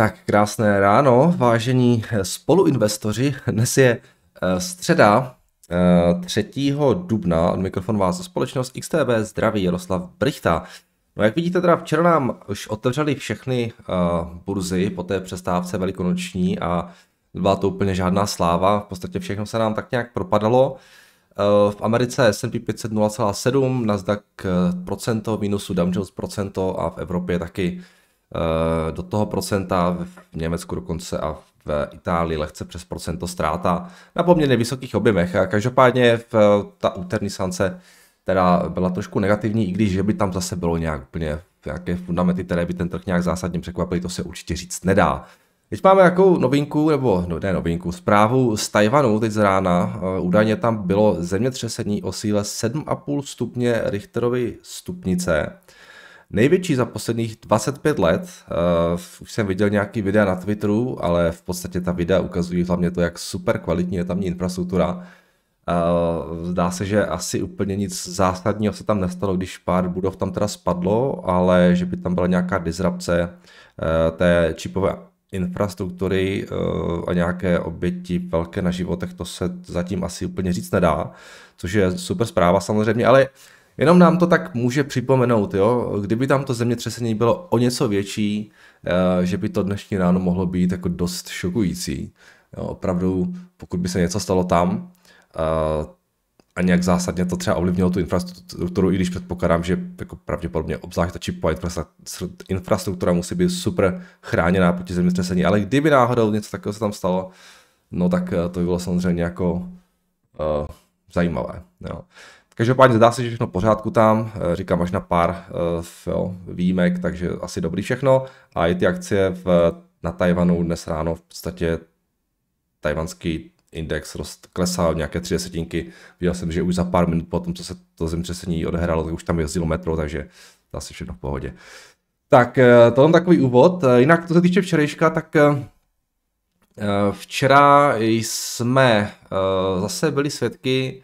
Tak krásné ráno, vážení spoluinvestoři. Dnes je eh, středa 3. Eh, dubna. Od mikrofon vás společnost XTB Zdraví Jaroslav Brichta. No jak vidíte teda včera nám už otevřeli všechny eh, burzy po té přestávce velikonoční a byla to úplně žádná sláva. V podstatě všechno se nám tak nějak propadalo. V Americe S&P 500 0,7, Nasdaq procento, minusu Dow Jones procento a v Evropě taky Eh, do toho procenta, v Německu dokonce a v Itálii lehce přes procento ztráta na poměrně vysokých objemech. Každopádně v, ta úterní sance teda byla trošku negativní, i když že by tam zase bylo nějak úplně nějaké fundamenty, které by ten trh nějak zásadně překvapily, to se určitě říct nedá. Teď máme jakou novinku, nebo no, ne novinku, zprávu z Tajvanu teď z rána. Eh, údajně tam bylo zemětřesení o síle 7,5 stupně Richterovy stupnice. Největší za posledních 25 let, uh, už jsem viděl nějaký videa na Twitteru, ale v podstatě ta videa ukazují hlavně to, jak super kvalitní je tamní infrastruktura. Uh, zdá se, že asi úplně nic zásadního se tam nestalo, když pár budov tam teda spadlo, ale že by tam byla nějaká disrupce uh, té čipové infrastruktury uh, a nějaké oběti velké na životech, to se zatím asi úplně říct nedá, což je super zpráva samozřejmě, ale uh, Jenom nám to tak může připomenout, jo? kdyby tam to zemětřesení bylo o něco větší, eh, že by to dnešní ráno mohlo být jako dost šokující. Jo, opravdu, pokud by se něco stalo tam, eh, a nějak zásadně to třeba ovlivnilo tu infrastrukturu, i když předpokládám, že jako pravděpodobně obzvlášť ta čipová infrastruktura musí být super chráněná proti zemětřesení, ale kdyby náhodou něco takového se tam stalo, no tak eh, to by bylo samozřejmě jako uh, zajímavé. Jo. Každopádně zdá se, že všechno pořádku tam, eh, říkám až na pár eh, jo, výjimek, takže asi dobrý všechno. A i ty akcie v, na Tajvanu dnes ráno v podstatě tajvanský index rost klesal nějaké tři desetinky. Viděl jsem, že už za pár minut po tom, co se to zemřesení odehrálo, tak už tam jezdilo metro, takže dá se všechno v pohodě. Tak eh, to je takový úvod. Jinak, co se týče včerejška, tak včera jsme zase byli svědky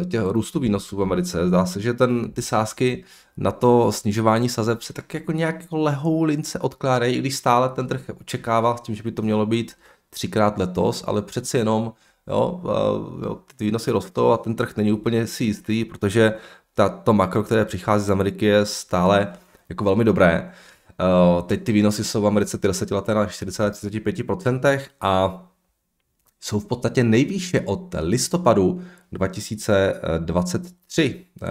Eh, těho růstu výnosů v Americe. Zdá se, že ten, ty sázky na to snižování sazeb se tak jako nějak jako lehou lince odkládají, i když stále ten trh očekával s tím, že by to mělo být třikrát letos, ale přeci jenom jo, eh, jo, ty výnosy rostou a ten trh není úplně si jistý, protože ta, to makro, které přichází z Ameriky, je stále jako velmi dobré. Eh, teď ty výnosy jsou v Americe ty 10 leté na 40 45 a jsou v podstatě nejvýše od listopadu 2023. Eh,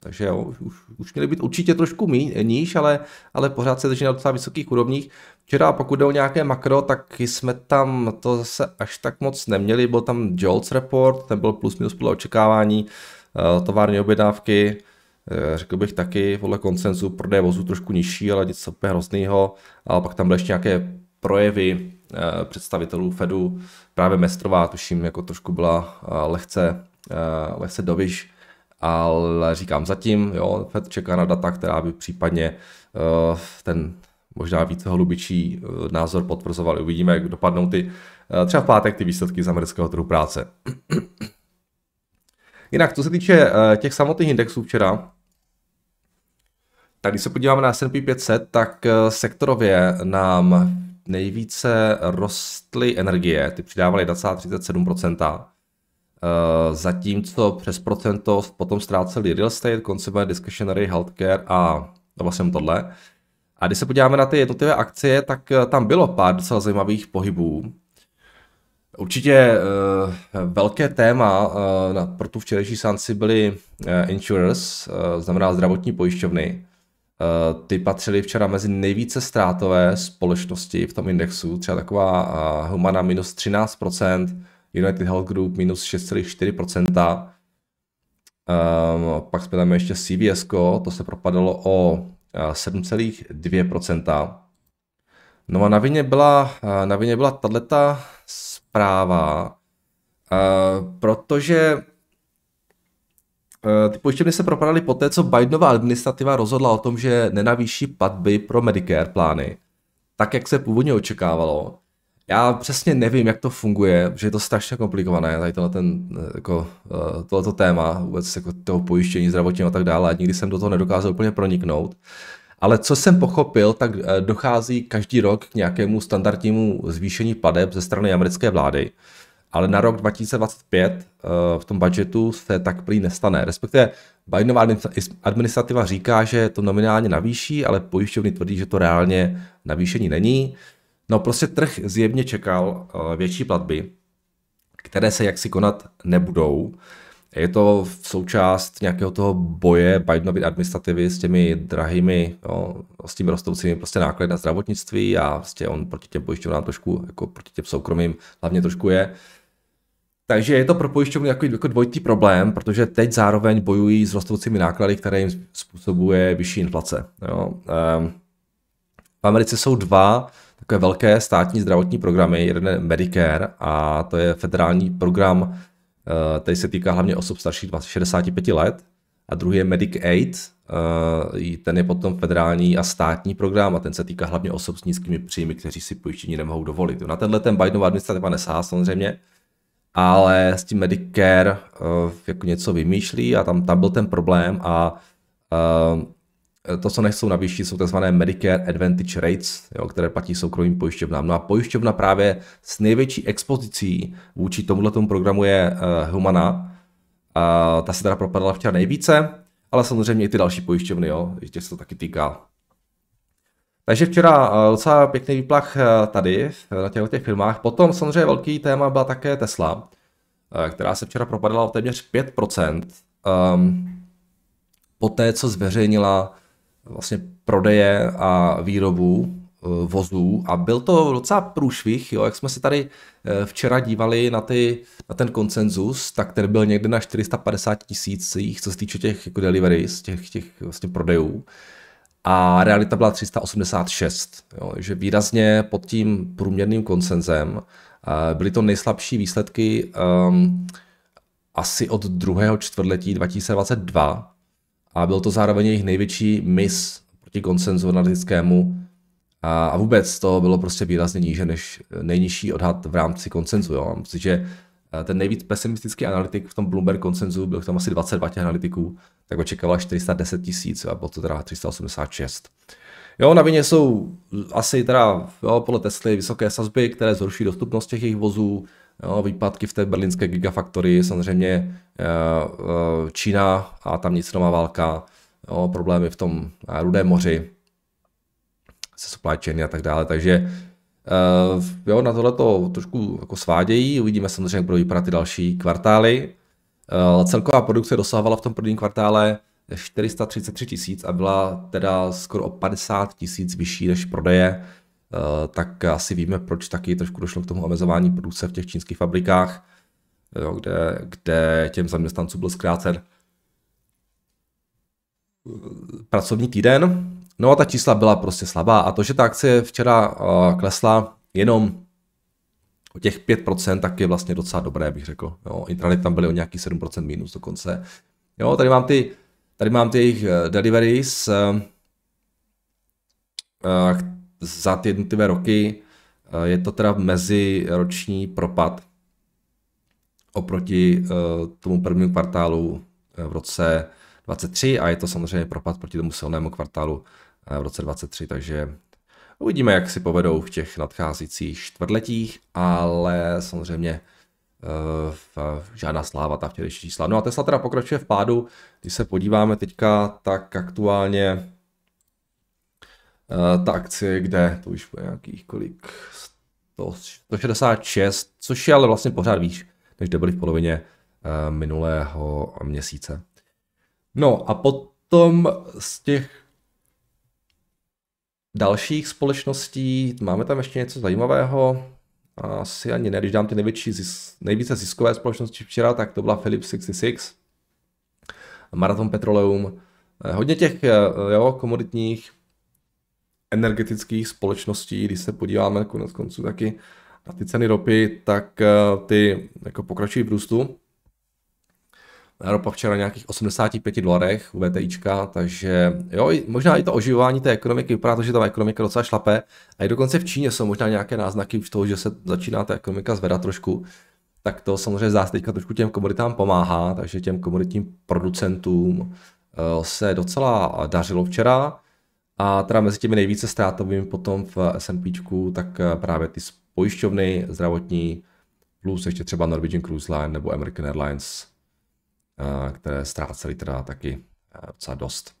takže jo, už, už měly být určitě trošku mí, níž, ale, ale pořád se drží na docela vysokých úrovních. Včera, pokud jde o nějaké makro, tak jsme tam to zase až tak moc neměli. Byl tam Jolts report, ten byl plus minus podle očekávání, eh, tovární objednávky, eh, řekl bych taky podle koncenzu prodej vozů trošku nižší, ale nic úplně hroznýho. A pak tam byly ještě nějaké projevy Eh, představitelů Fedu, právě Mestrová, tuším, jako trošku byla eh, lehce, eh, lehce dovyš, ale říkám zatím, jo, Fed čeká na data, která by případně ten možná více holubičí názor potvrzovali. Uvidíme, jak dopadnou ty, třeba v pátek ty výsledky z amerického trhu práce. Jinak, co se týče těch samotných indexů včera, tak když se podíváme na S&P 500, tak sektorově nám nejvíce rostly energie, ty přidávaly 20-37%, eh, zatímco přes procento potom ztráceli real estate, consumer, discretionary, healthcare a vlastně tohle. A když se podíváme na ty jednotlivé akcie, tak eh, tam bylo pár docela zajímavých pohybů. Určitě uh, velké téma uh, pro tu včerejší sanci byly uh, insurers, uh, znamená zdravotní pojišťovny. Eh, ty patřily včera mezi nejvíce ztrátové společnosti v tom indexu, třeba taková eh, Humana minus 13%, United Health Group minus 6,4%, um, eh, pak jsme tam ještě CVS, to se propadalo o 7,2%. No a na vině byla, na vině byla tato zpráva, protože Eh, ty pojišťovny se propadaly poté, co Bidenova administrativa rozhodla o tom, že nenavýší platby pro Medicare plány, tak jak se původně očekávalo. Já přesně nevím, jak to funguje, že je to strašně komplikované, tady tohle ten, eh, jako, eh, tohleto téma, vůbec jako toho pojištění zdravotního a tak dále, a nikdy jsem do toho nedokázal úplně proniknout. Ale co jsem pochopil, tak dochází každý rok k nějakému standardnímu zvýšení padeb ze strany americké vlády ale na rok 2025 eh, v tom budžetu se tak prý nestane. Respektive Bidenová administrativa říká, že to nominálně navýší, ale pojišťovny tvrdí, že to reálně navýšení není. No prostě trh zjevně čekal eh, větší platby, které se jaksi konat nebudou. Je to v součást nějakého toho boje Bidenovy administrativy s těmi drahými, jo, s těmi rostoucími prostě náklady na zdravotnictví a prostě on proti těm pojišťovnám trošku, jako proti těm soukromým, hlavně trošku je. Takže je to pro pojišťovny jako, jako dvojitý problém, protože teď zároveň bojují s rostoucími náklady, které jim způsobuje vyšší inflace. Jo. Ehm, v Americe jsou dva takové velké státní zdravotní programy, jeden je Medicare a to je federální program, eh, který se týká hlavně osob starších 65 let a druhý je Medicaid, eh, ten je potom federální a státní program a ten se týká hlavně osob s nízkými příjmy, kteří si pojištění nemohou dovolit. Na tenhle ten Bidenova administrativa nesá samozřejmě, ale s tím Medicare uh, jako něco vymýšlí a tam, tam byl ten problém a uh, to, co nechcou navýšit, jsou tzv. Medicare Advantage Rates, jo, které platí soukromým pojišťovnám. No a pojišťovna právě s největší expozicí vůči tomu programu je uh, Humana. Uh, ta se teda propadala včera nejvíce, ale samozřejmě i ty další pojišťovny, jo, těch se to taky týká. Takže včera eh, docela pěkný výplach eh, tady eh, na těchto těch firmách. Potom samozřejmě velký téma byla také Tesla, která se včera propadala o téměř 5%. Um, ehm, té, co zveřejnila vlastně prodeje a výrobu vozů a byl to docela průšvih, jo, jak jsme se tady včera dívali na, ty, na ten koncenzus, tak ten byl někde na 450 tisících, co se týče těch jako deliveries, těch, těch vlastně prodejů a realita byla 386, jo, že výrazně pod tím průměrným konsenzem eh, byly to nejslabší výsledky um, asi od druhého čtvrtletí 2022 a byl to zároveň jejich největší mis proti konsenzu analytickému a, a vůbec to bylo prostě výrazně níže než eh, nejnižší odhad v rámci konsenzu. Jo. Myslím, že Eh, ten nejvíc pesimistický analytik v tom Bloomberg konsenzu, byl tam asi 22 těch analytiků, tak očekával 410 tisíc a bylo to teda 386. Jo, na vině jsou asi teda jo, podle Tesly vysoké sazby, které zhorší dostupnost těch jejich vozů, jo, výpadky v té berlínské gigafaktory, samozřejmě eh, eh, Čína a tam nic nová válka, jo, problémy v tom Rudém moři se supply chainy a tak dále, takže Uh, jo, na tohle to trošku jako svádějí, uvidíme samozřejmě, jak budou vypadat ty další kvartály. Uh, celková produkce dosahovala v tom prvním kvartále 433 tisíc a byla teda skoro o 50 tisíc vyšší než prodeje, uh, tak asi víme, proč taky trošku došlo k tomu omezování produkce v těch čínských fabrikách, jo, kde, kde těm zaměstnancům byl zkrácen pracovní týden, No a ta čísla byla prostě slabá a to, že ta akce včera eh, klesla jenom o těch 5%, tak je vlastně docela dobré, bych řekl. Jo, intranet tam byly o nějaký 7% minus dokonce. Jo, tady mám ty, tady mám ty jejich eh, deliveries eh, za ty jednotlivé roky. Je to teda meziroční propad oproti tomu prvnímu kvartálu v roce 23 a je to samozřejmě propad proti tomu silnému kvartálu v roce 23, takže uvidíme, jak si povedou v těch nadcházících čtvrtletích, ale samozřejmě eh, v žádná sláva ta včerejší čísla. No a Tesla teda pokračuje v pádu, když se podíváme teďka, tak aktuálně eh, ta akcie, kde to už bude nějakých kolik, 166, což je ale vlastně pořád výš, než kde byly v polovině eh, minulého měsíce. No a potom z těch dalších společností. Máme tam ještě něco zajímavého. Asi ani ne, když dám ty největší, zis, nejvíce ziskové společnosti včera, tak to byla Philips 66, Marathon Petroleum, eh, hodně těch eh, jo, komoditních energetických společností, když se podíváme konec konců taky na ty ceny ropy, tak eh, ty jako pokračují v růstu ropa včera nějakých 85 dolarech u VTIčka, takže jo, možná i to oživování té ekonomiky, vypadá to, že ta ekonomika docela šlape a i dokonce v Číně jsou možná nějaké náznaky už toho, že se začíná ta ekonomika zvedat trošku, tak to samozřejmě zás teďka trošku těm komoditám pomáhá, takže těm komoditním producentům eh, se docela dařilo včera a teda mezi těmi nejvíce ztrátovými potom v S&Pčku, tak eh, právě ty pojišťovny zdravotní, plus ještě třeba Norwegian Cruise Line nebo American Airlines, Eh, které ztrácely teda taky eh, docela dost.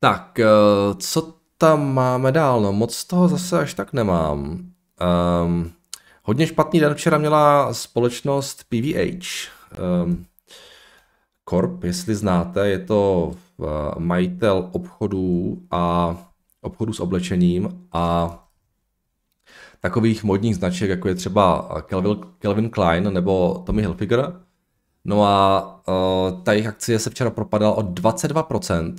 Tak, eh, co tam máme dál? No moc toho zase až tak nemám. Um, hodně špatný den včera měla společnost PVH. Um, ehm, Corp, jestli znáte, je to majitel obchodů a obchodů s oblečením a takových modních značek, jako je třeba Calvin, Klein nebo Tommy Hilfiger, No a uh, ta jejich akcie se včera propadala o 22%.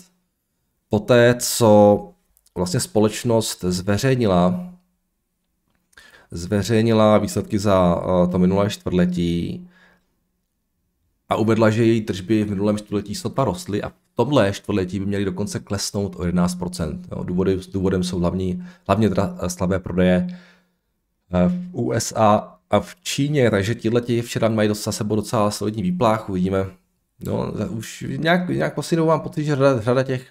Poté, co vlastně společnost zveřejnila zveřejnila výsledky za uh, to minulé čtvrtletí a uvedla, že její tržby v minulém čtvrtletí sotva rostly a v tomhle čtvrtletí by měly dokonce klesnout o 11%. Jo, důvody, důvodem jsou hlavní, hlavně teda eh, slabé prodeje v USA a v Číně, takže tihle ti včera mají dosa sebou docela solidní výpláchu uvidíme. No, už nějak, nějak poslednou vám pocit, že řada, řada těch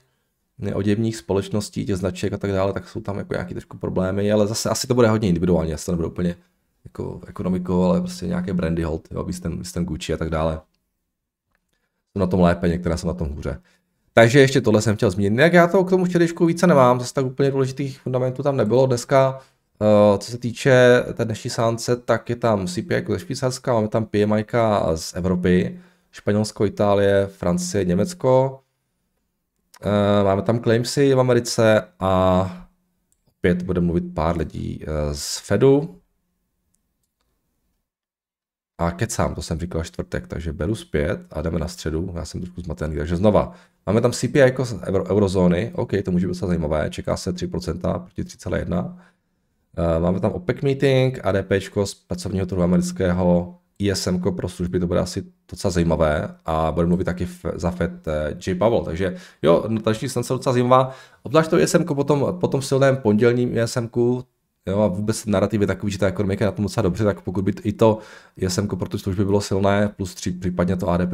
oděvních společností, těch značek a tak dále, tak jsou tam jako nějaké trošku problémy, ale zase asi to bude hodně individuálně, asi to nebude úplně jako ekonomikou, ale prostě nějaké brandy hold, jo, ten, ten Gucci a tak dále. Jsou na tom lépe, některé jsou na tom hůře. Takže ještě tohle jsem chtěl zmínit. Jak já to k tomu včerejšku více nemám, zase tak úplně důležitých fundamentů tam nebylo. Dneska Eh, co se týče té dnešní sánce, tak je tam CPI jako ze Švýcarska, máme tam PMI z Evropy, Španělsko, Itálie, Francie, Německo. Eh, máme tam claimsy v Americe a opět bude mluvit pár lidí eh, z Fedu. A kecám, to jsem říkal čtvrtek, takže beru zpět a jdeme na středu, já jsem trošku zmatený, takže znova. Máme tam CPI jako z eurozóny, OK, to může být docela zajímavé, čeká se 3% proti 3,1%. Eh, máme tam OPEC meeting, ADP z pracovního trhu amerického, ISM pro služby, to bude asi docela zajímavé a bude mluvit taky v, za Fed eh, J. Powell. Takže jo, dnešní stance docela zajímavá. Obzvlášť to ISM potom, potom po tom silném pondělním ISM, Jo, a vůbec narrativ je takový, že ta ekonomika je na tom docela dobře, tak pokud by i to JSM pro tu služby bylo silné, plus 3 případně to ADP,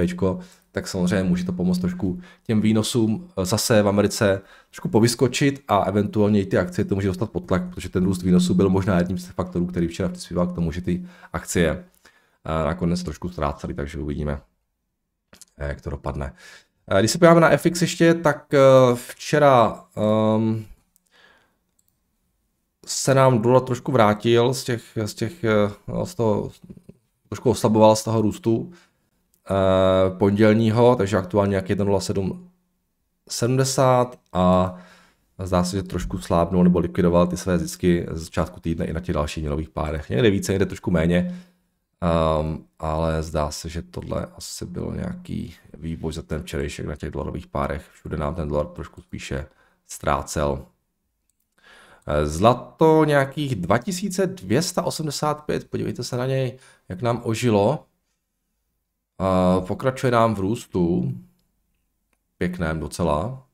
tak samozřejmě může to pomoct trošku těm výnosům e, zase v Americe trošku povyskočit a eventuálně i ty akcie to může dostat pod tlak, protože ten růst výnosů byl možná jedním z těch faktorů, který včera přispíval k tomu, že ty akcie e, nakonec trošku ztrácely, takže uvidíme, e, jak to dopadne. Když se podíváme na FX ještě, tak včera um, se nám dolar trošku vrátil z těch, z těch eh, no, z toho, trošku oslaboval z toho růstu eh, pondělního, takže aktuálně jak 1,0770 a zdá se, že trošku slábnul nebo likvidoval ty své zisky z začátku týdne i na těch dalších měnových párech. Někde více, někde trošku méně, um, ale zdá se, že tohle asi byl nějaký vývoj za ten včerejšek na těch dolarových párech. Všude nám ten dolar trošku spíše ztrácel. Zlato nějakých 2285, podívejte se na něj, jak nám ožilo. Pokračuje nám v růstu, pěkném docela.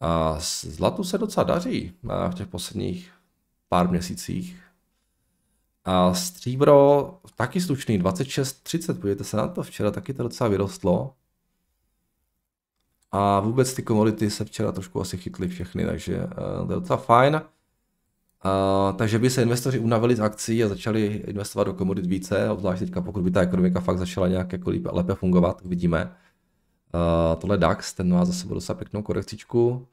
A zlatu se docela daří v těch posledních pár měsících. A stříbro taky slušný, 26,30, podívejte se na to, včera taky to docela vyrostlo. A vůbec ty komodity se včera trošku asi chytly všechny, takže eh, to je docela fajn. Uh, takže by se investoři unavili z akcí a začali investovat do komodit více, obzvlášť teďka, pokud by ta ekonomika fakt začala nějak jako líp, lépe fungovat, vidíme. Uh, eh, tohle DAX, ten má za sebou docela pěknou korekcičku. Um,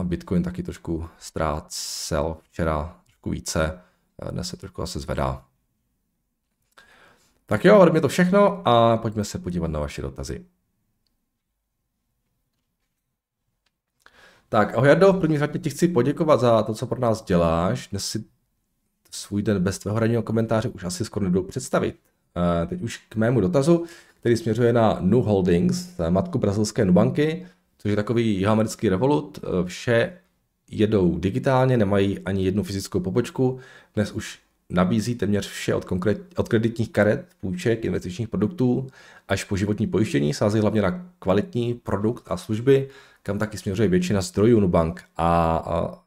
a Bitcoin taky trošku ztrácel včera trošku více, dnes se trošku asi zvedá. Tak jo, ode mě to všechno a pojďme se podívat na vaše dotazy. Tak, ahoj Jardo, v první řadě ti chci poděkovat za to, co pro nás děláš. Dnes si svůj den bez tvého hraního komentáře už asi skoro nebudu představit. Eh, teď už k mému dotazu, který směřuje na Nu Holdings, matku brazilské Nubanky, což je takový jihoamerický revolut. Eh, vše jedou digitálně, nemají ani jednu fyzickou pobočku. Dnes už nabízí téměř vše od, konkrét, od kreditních karet, půjček, investičních produktů až po životní pojištění. Sází hlavně na kvalitní produkt a služby, kam taky směřuje většina zdrojů Nubank a, a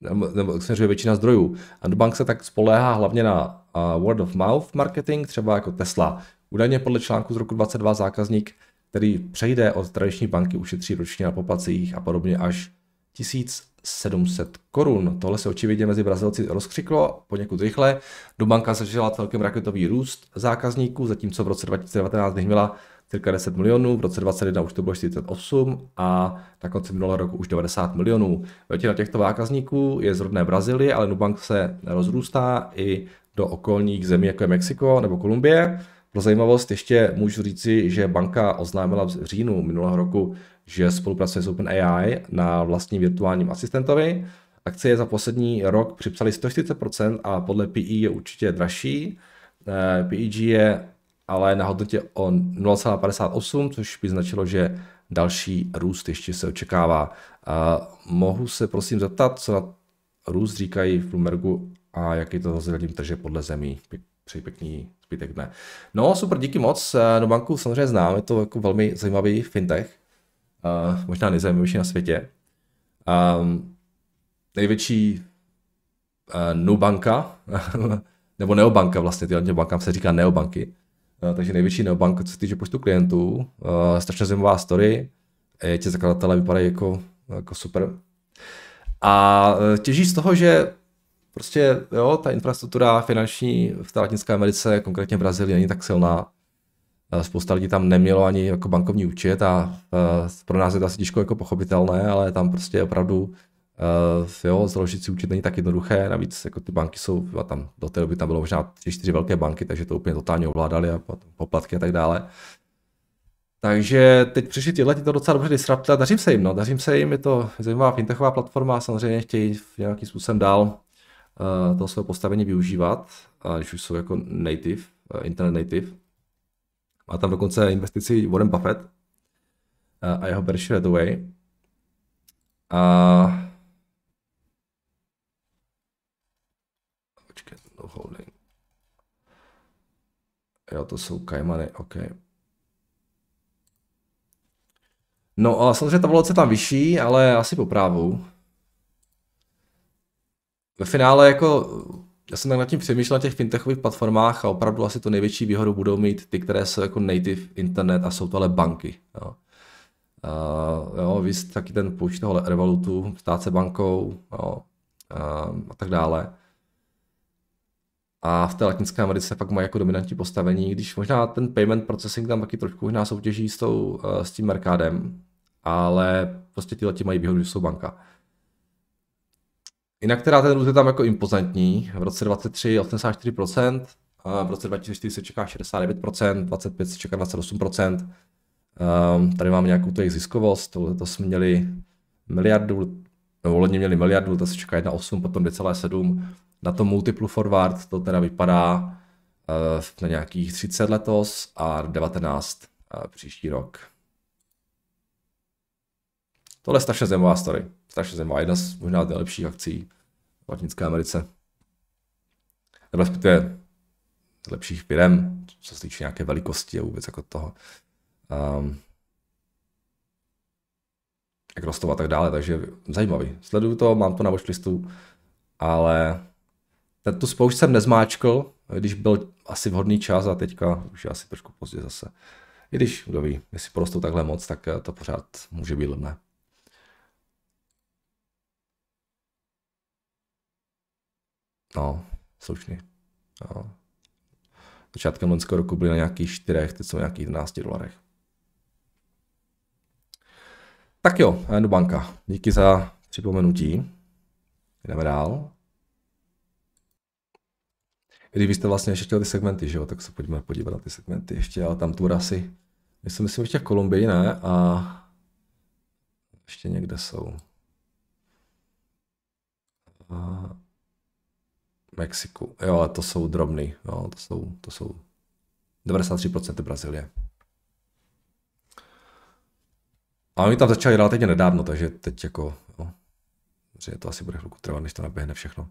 nebo, nebo směřuje většina zdrojů. A Nubank se tak spoléhá hlavně na uh, word of mouth marketing, třeba jako Tesla. Údajně podle článku z roku 22 zákazník, který přejde od tradiční banky, ušetří ročně na poplacích a podobně až 1700 korun. Tohle se očividně mezi Brazilci rozkřiklo poněkud rychle. banka zažila celkem raketový růst zákazníků, zatímco v roce 2019 měla cirka 10 milionů, v roce 2021 už to bylo 48 a na konci minulého roku už 90 milionů. Většina těchto zákazníků je z rodné Brazílie, ale Nubank se rozrůstá i do okolních zemí, jako je Mexiko nebo Kolumbie. Pro zajímavost ještě můžu říci, že banka oznámila v říjnu minulého roku, že spolupracuje s OpenAI na vlastním virtuálním asistentovi. Akcie za poslední rok připsali 140% a podle PE je určitě dražší. Eh, PEG je ale na hodnotě o 0,58, což by značilo, že další růst ještě se očekává. A mohu se prosím zeptat, co na růst říkají v Bloombergu a jaký to rozdělení trže podle zemí. Přeji pěkný zbytek dne. No super, díky moc. Eh, no banku samozřejmě znám, je to jako velmi zajímavý fintech. A eh, možná nejzajímavější na světě. a ehm, největší eh, Nubanka, nebo Neobanka vlastně, tyhle bankám se říká Neobanky. Eh, takže největší neobank, co se týče počtu klientů. Eh, strašně zajímavá story, eh, ti zakladatelé vypadají jako, jako super. A těží z toho, že prostě jo, ta infrastruktura finanční v té Latinské Americe, konkrétně v Brazílii, není tak silná. Spousta lidí tam nemělo ani jako bankovní účet a pro nás je to asi těžko jako pochopitelné, ale tam prostě opravdu Uh, jo, založit si účet není tak jednoduché, navíc jako ty banky jsou, a tam do té doby tam bylo možná tři, čtyři velké banky, takže to úplně totálně ovládali a poplatky a tak dále. Takže teď přišli tyhle, ti to docela dobře disruptili a dařím se jim, no, dařím se jim, je to zajímavá fintechová platforma, samozřejmě chtějí nějakým způsobem dál uh, to své postavení využívat, uh, když už jsou jako native, uh, internet native. Má tam dokonce investici Warren Buffett uh, a jeho Berkshire Hathaway. A Jo, to jsou Kajmany, OK. No a samozřejmě ta valuace tam vyšší, ale asi po právu. Ve finále jako, já jsem tak nad tím přemýšlel na těch fintechových platformách a opravdu asi to největší výhodu budou mít ty, které jsou jako native internet a jsou to ale banky. Jo. A, jo, víc taky ten půjč toho Revolutu, stát se bankou jo, a, a tak dále a v té latinské Americe pak mají jako dominantní postavení, když možná ten payment processing tam taky trošku možná soutěží s, tou, eh, s tím Mercadem, ale prostě ty leti mají výhodu, že jsou banka. Jinak teda ten růst je tam jako impozantní, v roce 23 84%, a v roce 2004 se čeká 69%, 25 se čeká 28%. Um, ehm, tady máme nějakou tu jejich ziskovost, to, to jsme měli miliardu, nebo měli miliardu, to se čeká 1,8, potom 2,7, na tom multiplu forward to teda vypadá eh, na nějakých 30 letos a 19 eh, příští rok. Tohle je strašně zajímavá story. Strašně zajímavá. Jedna z možná nejlepších akcí v Latinské Americe. Nebo respektive lepších firm, co se týče nějaké velikosti a vůbec jako toho. Um, jak rostou a tak dále, takže zajímavý. Sleduju to, mám to na watchlistu, ale tu spoušť jsem nezmáčkl, když byl asi vhodný čas a teďka už je asi trošku pozdě zase. I když, kdo ví, jestli prostou takhle moc, tak eh, to pořád může být levné. No, slušný. No. Začátkem loňského roku byly na nějakých 4, teď jsou na nějakých 12 dolarech. Tak jo, Nubanka, díky za připomenutí. Jdeme dál kdybyste vlastně ještě chtěli ty segmenty, že jo, tak se pojďme podívat na ty segmenty ještě, ale tam tu rasy, my si myslím ještě v Kolumbii, ne, a ještě někde jsou. A Mexiku, jo, ale to jsou drobný, jo, to jsou, to jsou 93% Brazílie. A oni tam začali relativně nedávno, takže teď jako, jo, že to asi bude chvilku trvat, než to naběhne všechno.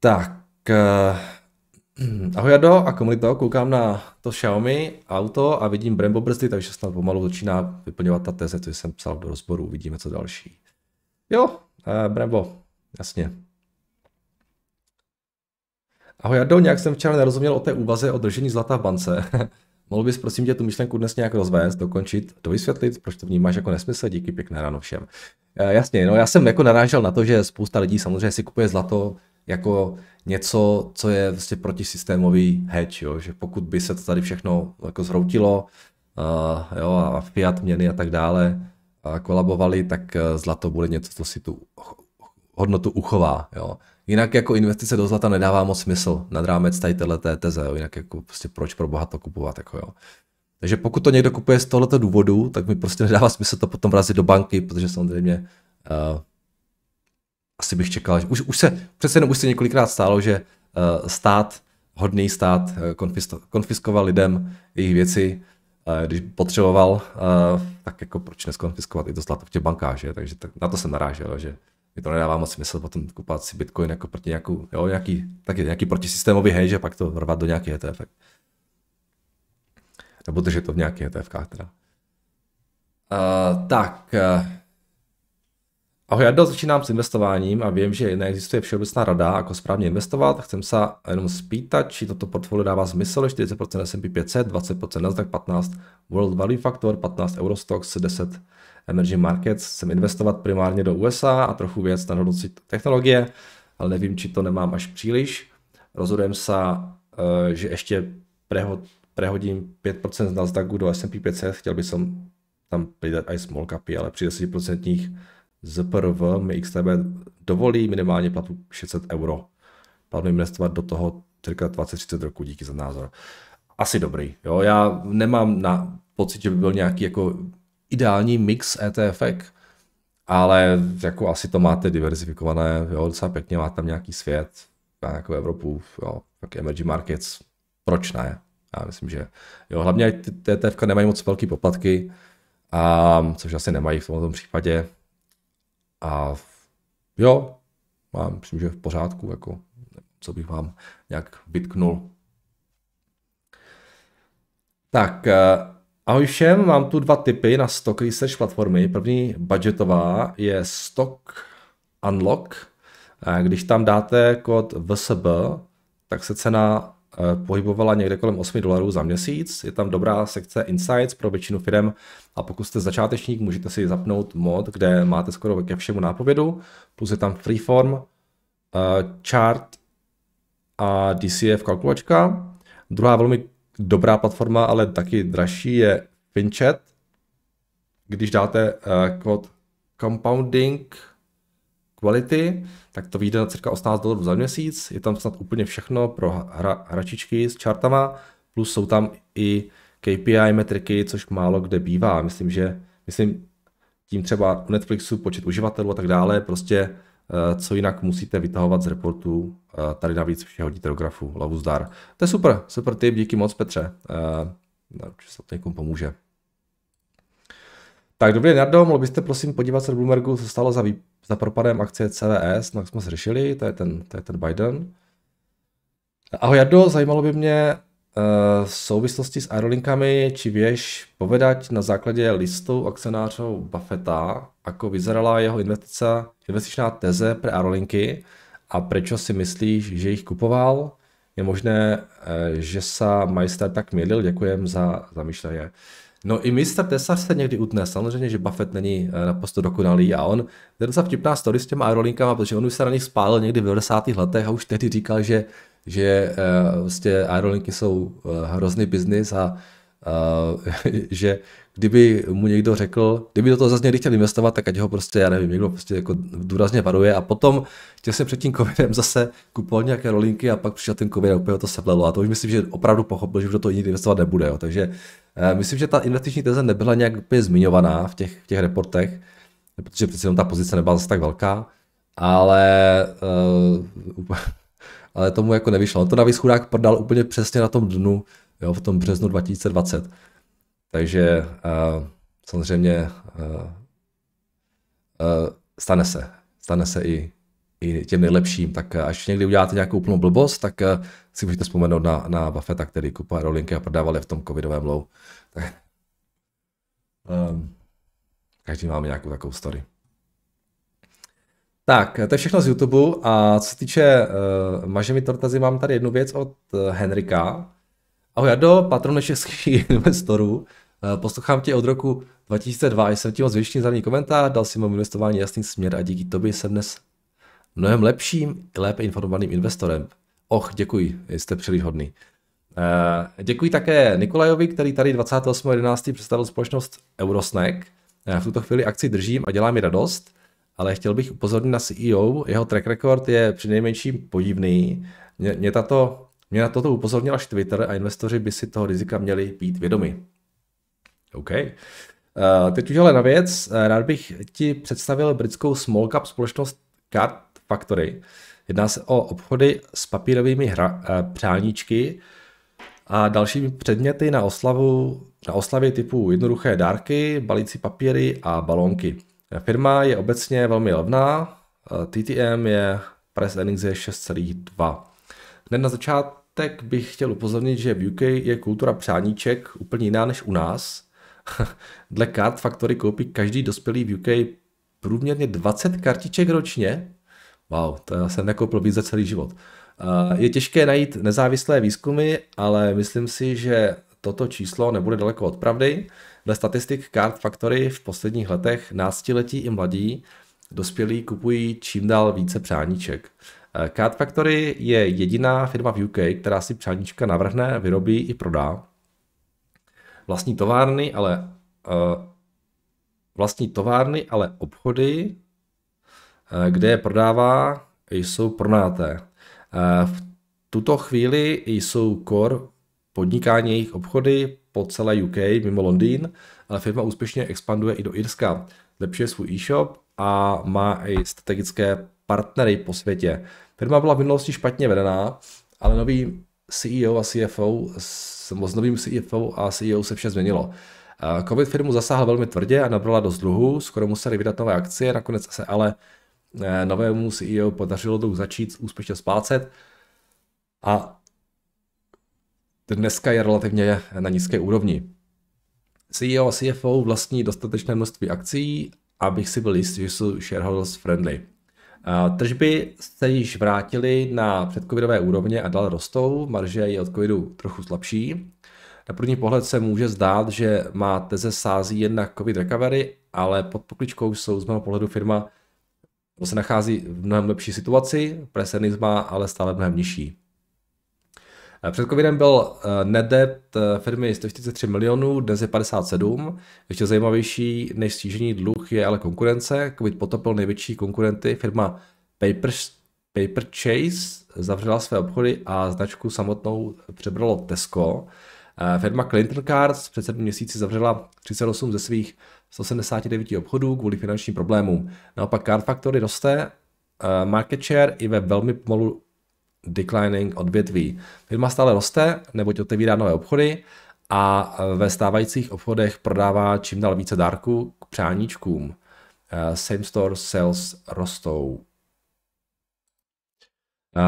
Tak, uh, ahoj Jado a komunito, koukám na to Xiaomi auto a vidím Brembo brzdy, takže snad pomalu začíná vyplňovat ta teze, co jsem psal do rozboru, uvidíme co další. Jo, uh, Brembo, jasně. Ahoj Jado, nějak jsem včera nerozuměl o té úvaze o držení zlata v bance. Mohl bys prosím tě tu myšlenku dnes nějak rozvést, dokončit, dovysvětlit, proč to vnímáš jako nesmysl, díky pěkné ráno všem. E, jasně, no já jsem jako narážel na to, že spousta lidí samozřejmě si kupuje zlato jako něco, co je vlastně protisystémový hedge, jo? že pokud by se to tady všechno jako zhroutilo uh, jo, a fiat měny a tak dále uh, kolabovaly, tak e, zlato bude něco, co si tu hodnotu uchová. Jo? Jinak jako investice do zlata nedává moc smysl nad rámec tady téhle teze, jo? jinak jako prostě proč pro boha to kupovat, jako jo. Takže pokud to někdo kupuje z tohoto důvodu, tak mi prostě nedává smysl to potom vrazit do banky, protože samozřejmě uh, asi bych čekal, že už, už se, přece jenom už se několikrát stálo, že uh, stát, hodný stát, uh, konfisto, konfiskoval lidem jejich věci, uh, když potřeboval, uh, tak jako proč neskonfiskovat i to zlato v těch bankách, že? Takže tak, na to jsem narážel, že mi to nedává moc smysl potom kupovat si Bitcoin jako proti nějakou, jo, nějaký, taky nějaký protisystémový hej, že pak to rvat do nějaké ETF. Nebo držet to v nějaké ETF teda. Uh, tak, uh, Ahoj, já začínám s investováním a vím, že neexistuje všeobecná rada, jako správně investovat. Chcem se jenom spýtat, či toto portfolio dává smysl, 40% S&P 500, 20% Nasdaq 15, World Value Factor, 15 Eurostox, 10 Emerging Markets. Chcem investovat primárně do USA a trochu věc na hodnocit technologie, ale nevím, či to nemám až příliš. Rozhodujem se, eh, že ještě přehodím prehodím 5% z Nasdaqu do S&P 500, chtěl bych tam přidat i small capy, ale při 10% ZPRV mi XTB dovolí minimálně platu 600 euro. Plánu investovat do toho cirka 20-30 roku, díky za názor. Asi dobrý. Jo? Já nemám na pocit, že by byl nějaký jako ideální mix ETF, ale jako asi to máte diverzifikované, jo, docela pěkně, má tam nějaký svět, nějakou Evropu, jo, tak emerging markets, proč ne? Já myslím, že jo, hlavně ty ETF nemají moc velké poplatky, a, což asi nemají v tomto případě, a jo, mám, myslím, že v pořádku, jako, co bych vám nějak vytknul. Tak, eh, ahoj všem, mám tu dva typy na stock research platformy. První budgetová je stock unlock. Eh, když tam dáte kód VSB, tak se cena Eh, pohybovala někde kolem 8 dolarů za měsíc. Je tam dobrá sekce Insights pro většinu firm a pokud jste začátečník, můžete si zapnout mod, kde máte skoro ke všemu nápovědu, plus je tam Freeform, eh, Chart a DCF e kalkulačka. Druhá velmi dobrá platforma, ale taky dražší, je FinChat. Když dáte eh, kód Compounding, kvality, tak to vyjde na cirka 18 dolarů za měsíc. Je tam snad úplně všechno pro hra, hračičky s čartama, plus jsou tam i KPI metriky, což málo kde bývá. Myslím, že myslím tím třeba u Netflixu počet uživatelů a tak dále, prostě eh, co jinak musíte vytahovat z reportu, eh, tady navíc všeho hodíte do grafu, lavu zdar. To je super, super tip, díky moc Petře, určitě eh, no, se to někomu pomůže. Tak dobrý den, Jardo, mohl byste prosím podívat se do Bloombergu, co stalo za, vý, za propadem akcie CVS, no, jak jsme řešili, to je ten, to je ten Biden. Ahoj Jardo, zajímalo by mě uh, eh, v souvislosti s aerolinkami, či věš povedať na základě listu akcionářů Buffetta, jako vyzerala jeho investice, investičná teze pro aerolinky a proč si myslíš, že jich kupoval? Je možné, uh, že se majster tak mělil, děkujem za zamýšlení. No i mistr Tesla se někdy utne. Samozřejmě, že Buffett není eh, naprosto dokonalý a on je docela vtipná story s těma aerolinkama, protože on už se na nich spálil někdy v 90. letech a už tehdy říkal, že, že vlastně eh, prostě aerolinky jsou eh, hrozný biznis a Uh, že kdyby mu někdo řekl, kdyby do toho zase někdy chtěl investovat, tak ať ho prostě, já nevím, někdo prostě jako důrazně varuje a potom těsně před tím covidem zase kupoval nějaké rolinky a pak přišel ten covid a úplně to seplelo a to už myslím, že opravdu pochopil, že do toho nikdy investovat nebude, jo. takže eh, myslím, že ta investiční teze nebyla nějak úplně zmiňovaná v těch, v těch reportech, protože přece jenom ta pozice nebyla zase tak velká, ale eh, ale tomu jako nevyšlo. On to navíc chudák prodal úplně přesně na tom dnu, jo, v tom březnu 2020. Takže uh, samozřejmě uh, uh, stane se. Stane se i, i těm nejlepším. Tak až někdy uděláte nějakou úplnou blbost, tak uh, si můžete vzpomenout na, na Buffetta, který kupoval rolinky a prodával je v tom covidovém low. Tak, um, každý máme nějakou takovou story. Tak, to je všechno z YouTube. A co se týče uh, mažemi tortazy, mám tady jednu věc od Henrika. Ahoj, do patron českých investorů. Eh, poslouchám tě od roku 2002, jsem ti moc vděčný za komentář, dal si mu investování jasný směr a díky tobě jsem dnes mnohem lepším i lépe informovaným investorem. Och, děkuji, jste příliš hodný. Eh, děkuji také Nikolajovi, který tady 28.11. představil společnost Eurosnack. Eh, v tuto chvíli akci držím a dělá mi radost, ale chtěl bych upozornit na CEO, jeho track record je nejmenším podivný. Mě, mě, tato, mě na toto upozornil až Twitter a investoři by si toho rizika měli být vědomi. OK. Eh, teď už ale na věc, eh, rád bych ti představil britskou small cap společnost Card Factory. Jedná se o obchody s papírovými hra, eh, přáníčky a dalšími předměty na, oslavu, na oslavě typu jednoduché dárky, balící papíry a balónky. Firma je obecně velmi levná, TTM je Press Earnings je 6,2. Hned na začátek bych chtěl upozornit, že v UK je kultura přáníček úplně jiná než u nás – Dle Card Factory koupí každý dospělý v UK průměrně 20 kartiček ročně. Wow, to já jsem nekoupil víc za celý život. Je těžké najít nezávislé výzkumy, ale myslím si, že toto číslo nebude daleko od pravdy. Dle statistik Card Factory v posledních letech náctiletí i mladí dospělí kupují čím dál více přáníček. Card Factory je jediná firma v UK, která si přáníčka navrhne, vyrobí i prodá vlastní továrny, ale uh, vlastní továrny, ale obchody, uh, kde je prodává, jsou pronáté. Uh, eh, v tuto chvíli jsou kor podnikání jejich obchody po celé UK, mimo Londýn, ale firma úspěšně expanduje i do Irska, zlepšuje svůj e-shop a má i strategické partnery po světě. Firma byla v minulosti špatně vedená, ale nový CEO a CFO s novým CFO e a CEO se vše změnilo. COVID firmu zasáhl velmi tvrdě a nabrala dost dluhu, skoro museli vydat nové akcie, nakonec se ale eh, novému CEO podařilo dluh začít úspěšně splácet a dneska je relativně na nízké úrovni. CEO a CFO vlastní dostatečné množství akcí, abych si byl jistý, že jsou shareholders friendly. Tržby se již vrátily na předcovidové úrovně a dál rostou, marže je od covidu trochu slabší. Na první pohled se může zdát, že má teze sází jen na covid recovery, ale pod pokličkou jsou z mého pohledu firma, se nachází v mnohem lepší situaci, presenisma ale stále mnohem nižší. Eh, před covidem byl eh, nedet eh, firmy 143 milionů, dnes je 57. Ještě zajímavější než stížení dluh je ale konkurence. Covid potopil největší konkurenty. Firma Paper, Paper Chase zavřela své obchody a značku samotnou přebralo Tesco. Firma Clinton Cards před 7 měsíci zavřela 38 ze svých 179 obchodů kvůli finančním problémům. Naopak Card Factory roste market share i ve velmi pomalu declining odvětví. Firma stále roste, neboť otevírá nové obchody a ve stávajících obchodech prodává čím dál více dárků k přáníčkům. Eh, same store sales rostou.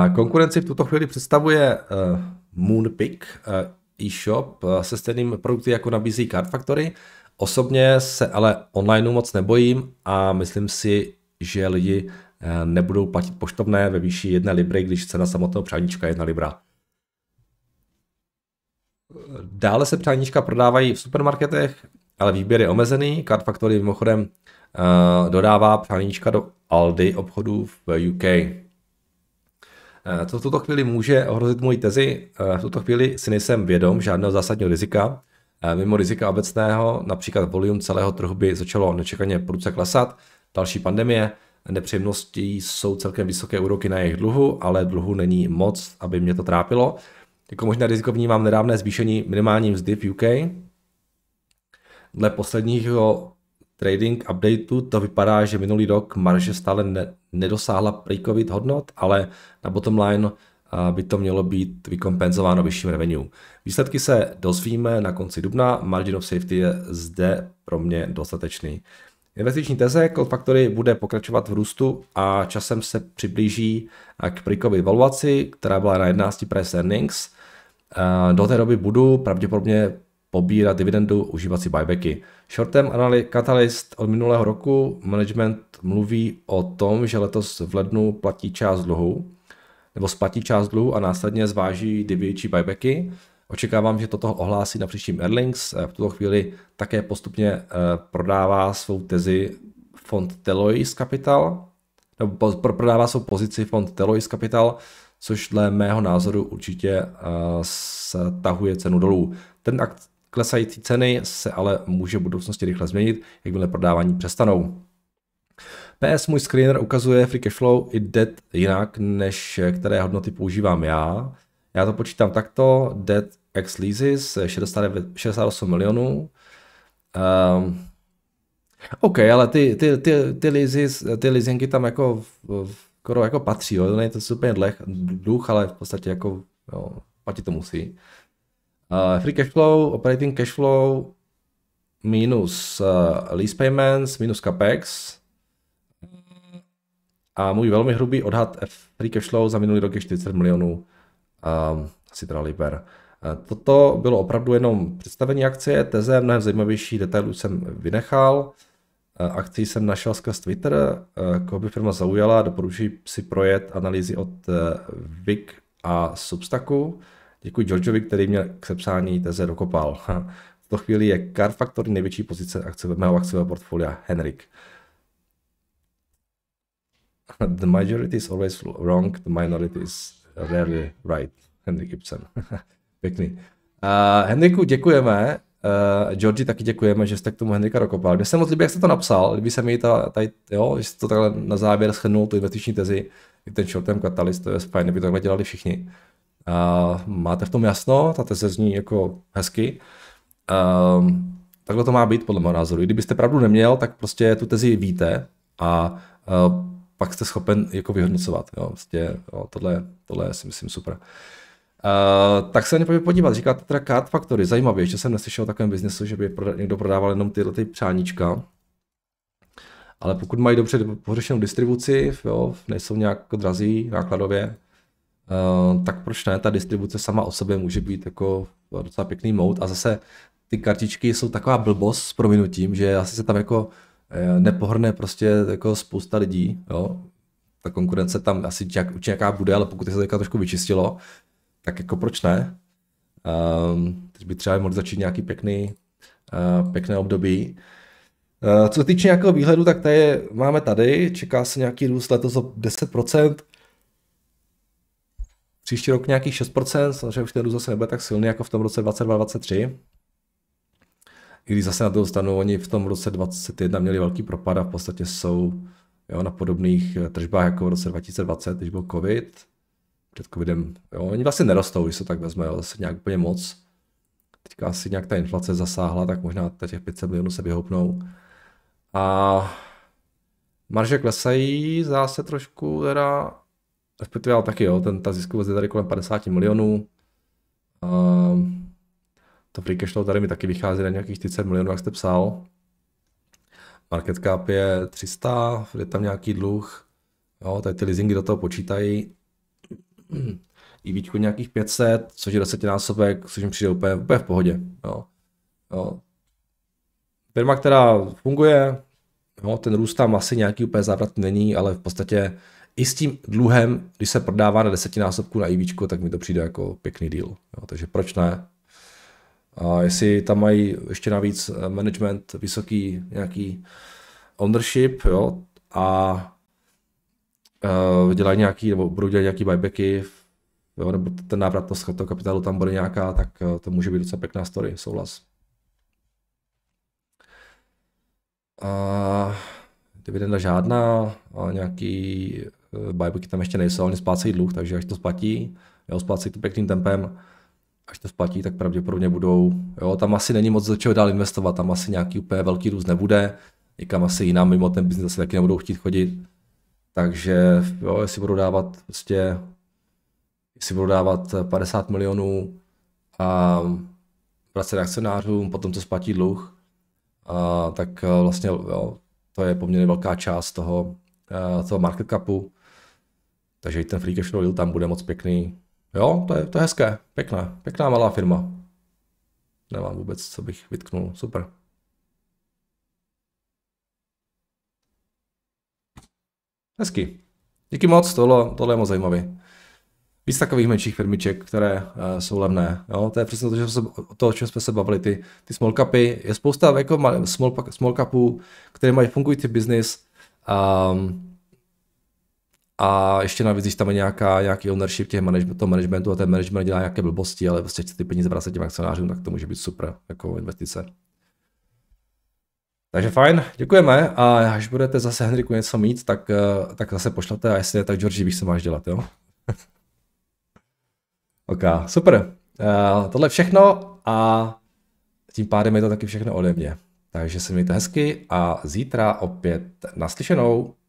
Eh, konkurenci v tuto chvíli představuje eh, Moonpick e-shop se stejným produkty, jako nabízí Card Factory. Osobně se ale online moc nebojím a myslím si, že lidi Eh, nebudou platit poštovné ve výši jedné libry, když cena samotného přáníčka je jedna libra. Dále se přáníčka prodávají v supermarketech, ale výběr je omezený. Card Factory mimochodem uh, dodává přáníčka do Aldi obchodů v UK. Uh, eh, to v tuto chvíli může ohrozit moji tezi. Uh, v tuto chvíli si nejsem vědom žádného zásadního rizika. Mimo rizika obecného, například volum celého trhu by začalo nečekaně prudce klesat, další pandemie, nepříjemností jsou celkem vysoké úroky na jejich dluhu, ale dluhu není moc, aby mě to trápilo. Jako možná riziko vnímám nedávné zvýšení minimální mzdy v UK. Dle posledního trading updateu to vypadá, že minulý rok marže stále ne, nedosáhla pre-covid hodnot, ale na bottom line by to mělo být vykompenzováno vyšším revenue. Výsledky se dozvíme na konci dubna, margin of safety je zde pro mě dostatečný. Investiční teze Cloud Factory bude pokračovat v růstu a časem se přiblíží eh, k Prickovi valuaci, která byla na 11 price earnings. Eh, do té doby budu pravděpodobně pobírat dividendu užívací buybacky. Shortem analy Catalyst od minulého roku management mluví o tom, že letos v lednu platí část dluhu, nebo splatí část dluhu a následně zváží největší buybacky. Očekávám, že toto ohlásí na příštím Erlings. Eh, v tuto chvíli také postupně eh, prodává svou tezi fond Telois Capital, nebo prodává svou pozici fond Telois Capital, což dle mého názoru určitě stahuje eh, cenu dolů. Ten akt klesající ceny se ale může v budoucnosti rychle změnit, jakmile prodávání přestanou. PS můj screener ukazuje free cash flow i debt jinak, než které hodnoty používám já. Já to počítám takto, debt ex leases 69, eh, 68 milionů. Um, OK, ale ty, ty, ty, ty, leases, ty leasingy tam jako skoro jako patří, jo. není to úplně dlech, dluh, ale v podstatě jako jo, platit to musí. Uh, free cash flow, operating cash flow minus uh, lease payments, minus capex. A můj velmi hrubý odhad free cash flow za minulý rok je 40 milionů. Ehm, Liber. Eh, toto bylo opravdu jenom představení akcie, teze mnohem zajímavější detailů jsem vynechal. Eh, akci jsem našel skrz Twitter, eh, koho by firma zaujala, doporučuji si projet analýzy od Vic a Substaku. Děkuji Georgeovi, který mě k sepsání teze dokopal. V to chvíli je Car Factory největší pozice akce, mého akciového portfolia Henrik. The majority is always wrong, the minority is rarely right. Henry Gibson. Pěkný. Uh, Henriku, děkujeme. Uh, Georgi, taky děkujeme, že jste k tomu Henrika dokopal. Mně se moc líbí, jak jste to napsal. Líbí se mi ta, tady, jo, že jste to takhle na závěr schrnul, tu investiční tezi, i ten short term katalyst, to je fajn, kdyby takhle dělali všichni. Uh, máte v tom jasno, ta teze zní jako hezky. Um, uh, takhle to má být podle mého názoru. I kdybyste pravdu neměl, tak prostě tu tezi víte a uh, pak jste schopen jako vyhodnocovat. Jo, vlastně, jo, tohle, tohle si myslím super. Uh, tak se na ně podívat. Říkáte teda Card Factory, zajímavé. Ještě jsem neslyšel o takovém biznesu, že by někdo prodával jenom tyhle ty přáníčka. Ale pokud mají dobře pořešenou distribuci, jo, nejsou nějak jako drazí nákladově, uh, tak proč ne? Ta distribuce sama o sobě může být jako docela pěkný mout. A zase ty kartičky jsou taková blbost s prominutím, že asi se tam jako Eh, nepohrne prostě jako spousta lidí, jo. Ta konkurence tam asi nějak, nějaká bude, ale pokud se to trošku vyčistilo, tak jako proč ne? Um, teď by třeba mohl začít nějaký pěkný, uh, pěkné období. Uh, co se týče nějakého výhledu, tak tady je, máme tady, čeká se nějaký růst letos o 10%, příští rok nějakých 6%, samozřejmě už ten růst zase nebude tak silný jako v tom roce 2022-2023. I když zase na druhou stranu, oni v tom roce 2021 měli velký propad a v podstatě jsou jo, na podobných eh, tržbách jako v roce 2020, když byl COVID, před covidem, jo, oni vlastně nerostou, když se tak vezme, jo, zase nějak úplně moc. Teďka asi nějak ta inflace zasáhla, tak možná těch 500 milionů se vyhoupnou. A marže klesají, zase trošku teda, respektive ale taky jo, ten, ta ziskovost je tady kolem 50 milionů. Um, to free cash flow tady mi taky vychází na nějakých 30 milionů, jak jste psal. Market cap je 300, je tam nějaký dluh. Jo, tady ty leasingy do toho počítají. výčku nějakých 500, což je desetinásobek, což mi přijde úplně, úplně v pohodě. Jo. Jo. Firma, která funguje, jo, ten růst tam asi nějaký úplně závratný není, ale v podstatě i s tím dluhem, když se prodává na desetinásobku na IVčku, tak mi to přijde jako pěkný deal. Jo, takže proč ne? A jestli tam mají ještě navíc eh, management vysoký nějaký ownership, jo, a uh, dělají nějaký, nebo budou dělat nějaký buybacky, jo, nebo ten návratnost toho kapitálu tam bude nějaká, tak eh, to může být docela pěkná story, souhlas. A dividenda žádná, a nějaký buybacky tam ještě nejsou, oni splácejí dluh, takže až to splatí, jo, splácejí to pěkným tempem, až to splatí, tak pravděpodobně budou. Jo, tam asi není moc do čeho dál investovat, tam asi nějaký úplně velký růst nebude, nikam asi jinam mimo ten biznis asi taky nebudou chtít chodit. Takže jo, jestli budou dávat prostě, jestli budou dávat 50 milionů a vracet akcionářům, potom to splatí dluh, a, tak eh, vlastně jo, to je poměrně velká část toho, eh, toho market capu. Takže i ten free cash flow tam bude moc pěkný. Jo, to je, to je hezké, pěkná, pěkná malá firma. Nemám vůbec, co bych vytknul, super. Hezky. Díky moc, tohle, tohle je moc zajímavý. Víc takových menších firmiček, které uh, jsou levné. Jo? To je přesně to, že se, to, o čem jsme se bavili, ty, ty small capy. Je spousta jako small, small capů, které mají fungující biznis. Um, a ještě navíc, když tam je nějaká, nějaký ownership těch management, toho managementu a ten management dělá nějaké blbosti, ale prostě chce ty peníze vracet těm akcionářům, tak to může být super jako investice. Takže fajn, děkujeme a až budete zase Henriku něco mít, tak, eh, tak zase pošlete a jestli je tak Georgi víš, co máš dělat, jo? ok, super. Uh, tohle všechno a tím pádem je to taky všechno ode mě. Takže se mějte hezky a zítra opět naslyšenou.